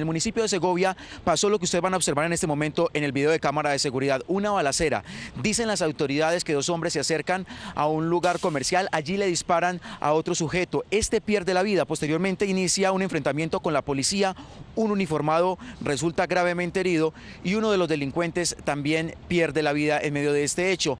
el municipio de Segovia pasó lo que ustedes van a observar en este momento en el video de cámara de seguridad, una balacera. Dicen las autoridades que dos hombres se acercan a un lugar comercial, allí le disparan a otro sujeto. Este pierde la vida, posteriormente inicia un enfrentamiento con la policía, un uniformado resulta gravemente herido y uno de los delincuentes también pierde la vida en medio de este hecho.